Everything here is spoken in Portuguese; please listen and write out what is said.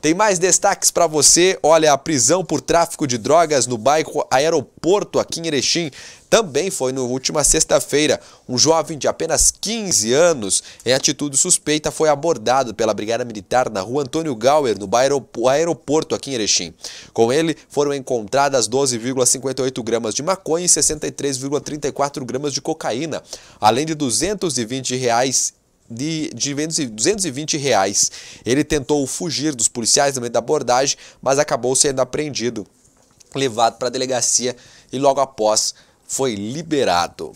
Tem mais destaques para você. Olha, a prisão por tráfico de drogas no bairro Aeroporto, aqui em Erechim, também foi na última sexta-feira. Um jovem de apenas 15 anos, em atitude suspeita, foi abordado pela Brigada Militar na rua Antônio Gauer, no bairro Aeroporto, aqui em Erechim. Com ele, foram encontradas 12,58 gramas de maconha e 63,34 gramas de cocaína, além de R$ 220 reais de, de 220 reais. Ele tentou fugir dos policiais no meio da abordagem, mas acabou sendo apreendido, levado para a delegacia e logo após foi liberado.